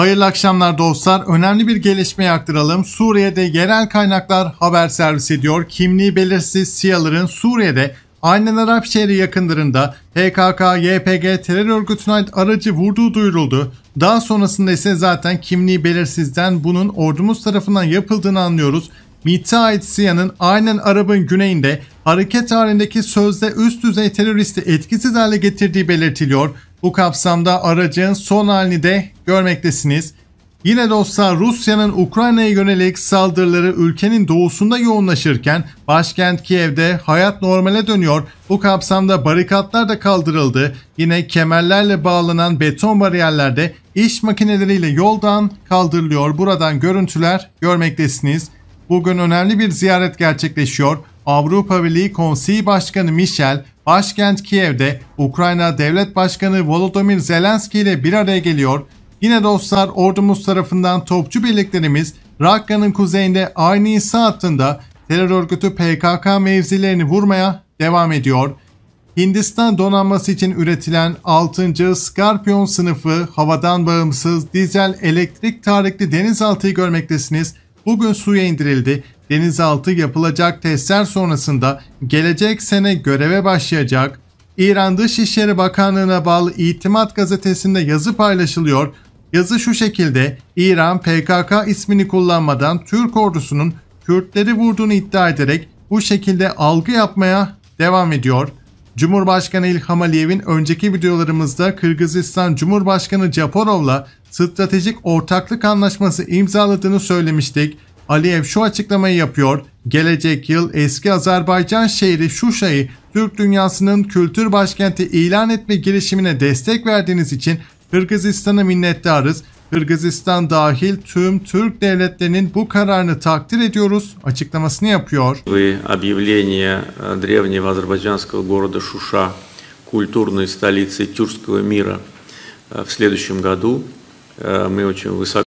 Hayırlı akşamlar dostlar. Önemli bir gelişmeyi aktaralım. Suriye'de yerel kaynaklar haber servis ediyor. Kimliği belirsiz SİA'ların Suriye'de Aynen Arap şehri yakınlarında PKK-YPG terör örgütüne ait aracı vurduğu duyuruldu. Daha sonrasında ise zaten kimliği belirsizden bunun ordumuz tarafından yapıldığını anlıyoruz. MİT'e ait SİA'nın aynen Arap'ın güneyinde hareket halindeki sözde üst düzey teröristi etkisiz hale getirdiği belirtiliyor. Bu kapsamda aracın son halini de görmektesiniz. Yine dostlar Rusya'nın Ukrayna'ya yönelik saldırıları ülkenin doğusunda yoğunlaşırken başkent Kiev'de hayat normale dönüyor. Bu kapsamda barikatlar da kaldırıldı. Yine kemerlerle bağlanan beton bariyerlerde iş makineleriyle yoldan kaldırılıyor. Buradan görüntüler görmektesiniz. Bugün önemli bir ziyaret gerçekleşiyor. Avrupa Birliği Konseyi Başkanı Michel, başkent Kiev'de Ukrayna Devlet Başkanı Volodymyr Zelenski ile bir araya geliyor. Yine dostlar ordumuz tarafından topçu birliklerimiz Rakka'nın kuzeyinde aynı İsa terör örgütü PKK mevzilerini vurmaya devam ediyor. Hindistan donanması için üretilen 6. Skorpion sınıfı havadan bağımsız dizel elektrik tarihli denizaltıyı görmektesiniz. Bugün suya indirildi denizaltı yapılacak testler sonrasında gelecek sene göreve başlayacak, İran Dışişleri Bakanlığı'na bağlı İtimat gazetesinde yazı paylaşılıyor. Yazı şu şekilde İran PKK ismini kullanmadan Türk ordusunun Kürtleri vurduğunu iddia ederek bu şekilde algı yapmaya devam ediyor. Cumhurbaşkanı İlham Aliyev'in önceki videolarımızda Kırgızistan Cumhurbaşkanı Japorov'la stratejik ortaklık anlaşması imzaladığını söylemiştik. Aliyev şu açıklamayı yapıyor. Gelecek yıl eski Azerbaycan şehri Şuşa'yı Türk dünyasının kültür başkenti ilan etme girişimine destek verdiğiniz için Kırgızistan'a minnettarız. Kırgızistan dahil tüm Türk devletlerinin bu kararını takdir ediyoruz açıklamasını yapıyor. Ve объявление древнего азербайджанского города Шуша культурной столицы тюркского мира э, в следующем году э, мы очень высоко